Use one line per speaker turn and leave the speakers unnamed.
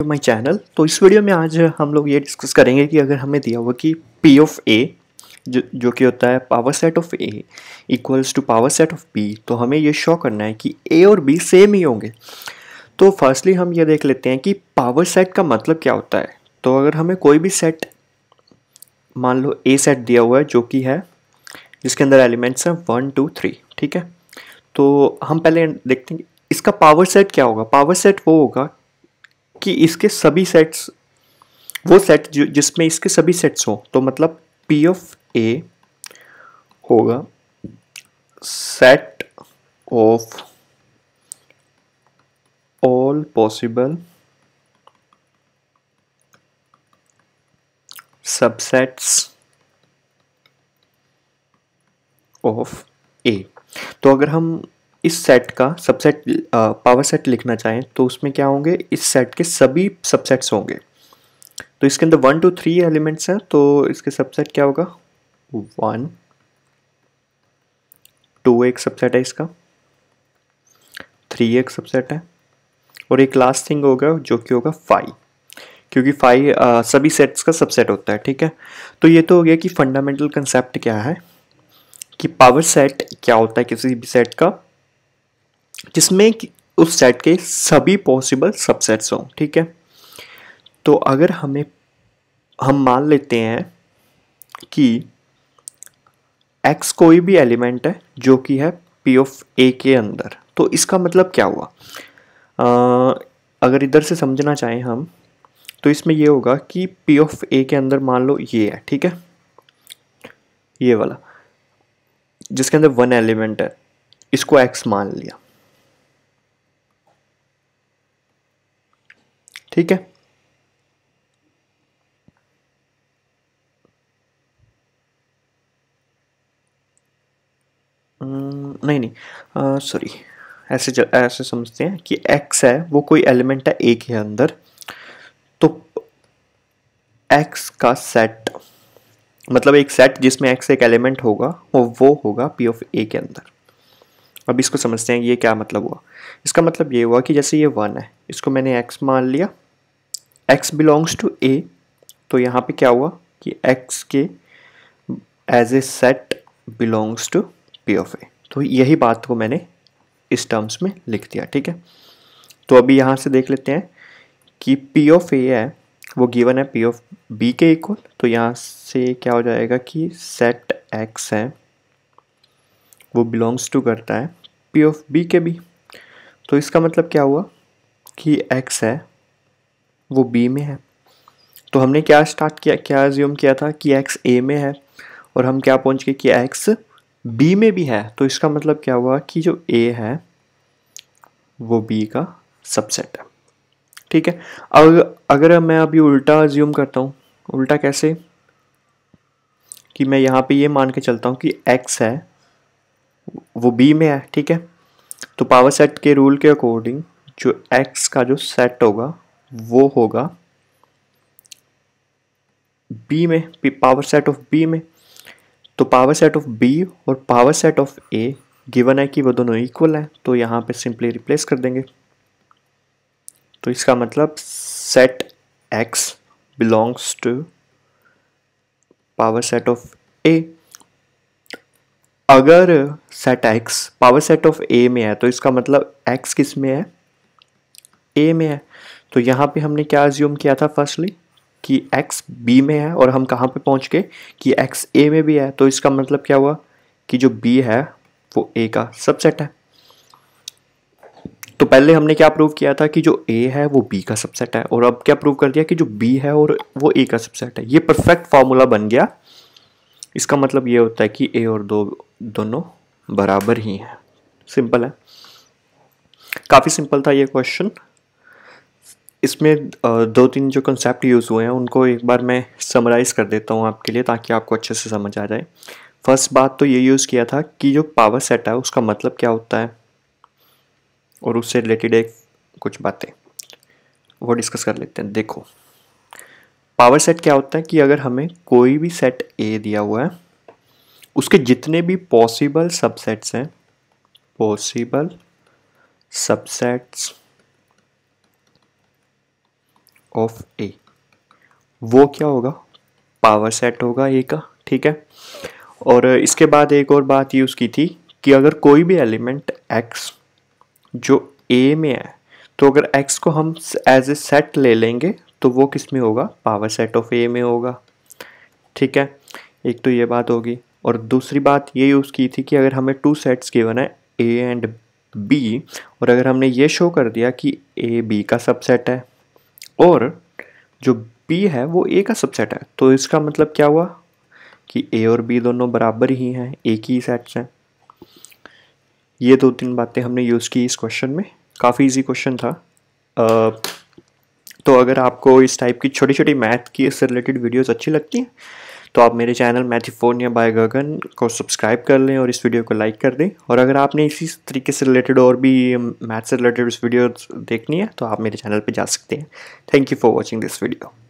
to my channel तो इस video में आज हम लोग ये डिस्कस करेंगे कि अगर हमें दिया हुआ कि पी ऑफ ए जो जो कि होता है power set of A equals to power set of B तो हमें ये शो करना है कि ए और बी सेम ही होंगे तो फर्स्टली हम ये देख लेते हैं कि पावर सेट का मतलब क्या होता है तो अगर हमें कोई भी सेट मान लो ए सेट दिया हुआ है जो कि है जिसके अंदर एलिमेंट्स हैं वन टू थ्री ठीक है तो हम पहले देखते हैं इसका पावर सेट क्या होगा पावर सेट वो होगा कि इसके सभी सेट्स वो सेट जो जिसमें इसके सभी सेट्स हों तो मतलब पी ऑफ ए होगा set of all possible subsets of A तो अगर हम इस सेट का सबसेट पावर सेट लिखना चाहें तो उसमें क्या होंगे इस सेट के सभी सबसेट्स होंगे तो इसके अंदर वन टू थ्री एलिमेंट्स हैं तो इसके सबसेट क्या होगा वन टू एक सबसेट है इसका थ्री एक सबसेट है और एक लास्ट थिंग होगा जो कि होगा फाइव क्योंकि फाइव सभी सेट्स का सबसेट होता है ठीक है तो ये तो हो गया कि फंडामेंटल कंसेप्ट क्या है कि पावर सेट क्या होता है किसी भी सेट का जिसमें उस सेट के सभी पॉसिबल सबसेट्स हों ठीक है तो अगर हमें हम मान लेते हैं कि x कोई भी एलिमेंट है जो कि है p ऑफ a के अंदर तो इसका मतलब क्या हुआ आ, अगर इधर से समझना चाहें हम तो इसमें ये होगा कि p ऑफ a के अंदर मान लो ये है ठीक है ये वाला जिसके अंदर वन एलिमेंट है इसको x मान लिया ठीक है नहीं नहीं सॉरी ऐसे ज, ऐसे समझते हैं कि x है वो कोई एलिमेंट है ए के अंदर तो x का सेट मतलब एक सेट जिसमें x एक एलिमेंट होगा वो वो होगा p ऑफ ए के अंदर अब इसको समझते हैं ये क्या मतलब हुआ इसका मतलब ये हुआ कि जैसे ये वन है इसको मैंने x मान लिया एक्स बिलोंग्स टू ए तो यहाँ पे क्या हुआ कि एक्स के as A set belongs to P of A तो यही बात को मैंने इस टर्म्स में लिख दिया ठीक है तो अभी यहाँ से देख लेते हैं कि पी ऑफ ए है वो गिवन है पी ऑफ बी के इक्वल तो यहाँ से क्या हो जाएगा कि सेट एक्स है वो बिलोंग्स टू करता है पी ऑफ बी के भी तो इसका मतलब क्या हुआ कि एक्स है वो बी में है तो हमने क्या स्टार्ट किया क्या ज्यूम किया था कि एक्स ए में है और हम क्या पहुंच गए कि एक्स बी में भी है तो इसका मतलब क्या हुआ कि जो ए है वो बी का सबसेट है ठीक है अब अगर मैं अभी उल्टा ज्यूम करता हूँ उल्टा कैसे कि मैं यहाँ पे ये मान के चलता हूँ कि एक्स है वो बी में है ठीक है तो पावर सेट के रूल के अकॉर्डिंग जो एक्स का जो सेट होगा वो होगा बी में पावर सेट ऑफ बी में तो पावर सेट ऑफ बी और power set of A given है कि वो दोनों इक्वल हैं तो यहाँ पे सिंपली रिप्लेस कर देंगे तो इसका मतलब set X belongs to power set of A अगर set X power set of A में है तो इसका मतलब एक्स किस में है ए में है तो यहाँ पे हमने क्या एज्यूम किया था फर्स्टली कि एक्स बी में है और हम कहाँ पे पहुँच गए कि एक्स ए में भी है तो इसका मतलब क्या हुआ कि जो बी है वो ए का सबसेट है तो पहले हमने क्या प्रूव किया था कि जो ए है वो बी का सबसेट है और अब क्या प्रूव कर दिया कि जो बी है और वो ए का सबसेट है ये परफेक्ट फार्मूला बन गया इसका मतलब ये होता है कि ए और दो दोनों बराबर ही हैं सिंपल है काफ़ी सिंपल था ये क्वेश्चन इसमें दो तीन जो कंसेप्ट यूज़ हुए हैं उनको एक बार मैं समराइज़ कर देता हूँ आपके लिए ताकि आपको अच्छे से समझ आ जाए फर्स्ट बात तो ये यूज़ किया था कि जो पावर सेट है उसका मतलब क्या होता है और उससे रिलेटेड एक कुछ बातें वो डिस्कस कर लेते हैं देखो पावर सेट क्या होता है कि अगर हमें कोई भी सेट ए दिया हुआ है उसके जितने भी पॉसिबल सबसेट्स हैं पॉसिबल सबसेट्स ऑफ ए वो क्या होगा पावर सेट होगा ए का ठीक है और इसके बाद एक और बात यूज़ की थी कि अगर कोई भी एलिमेंट एक्स जो ए में है तो अगर एक्स को हम एज ए सेट ले लेंगे तो वो किस में होगा पावर सेट ऑफ ए में होगा ठीक है एक तो ये बात होगी और दूसरी बात ये यूज़ की थी कि अगर हमें टू सेट्स गिवन है ए एंड बी और अगर हमने ये शो कर दिया कि ए बी का सबसेट है और जो बी है वो ए का सबसेट है तो इसका मतलब क्या हुआ कि ए और बी दोनों बराबर ही हैं एक ही सेट्स हैं ये दो तीन बातें हमने यूज़ की इस क्वेश्चन में काफ़ी इजी क्वेश्चन था आ, तो अगर आपको इस टाइप की छोटी छोटी मैथ की इससे रिलेटेड वीडियोस अच्छी लगती हैं तो आप मेरे चैनल मैथिफोनिया बाय गगन को सब्सक्राइब कर लें और इस वीडियो को लाइक कर दें और अगर आपने इसी तरीके से रिलेटेड और भी मैथ से रिलेटेड वीडियो देखनी है तो आप मेरे चैनल पर जा सकते हैं thank you for watching this video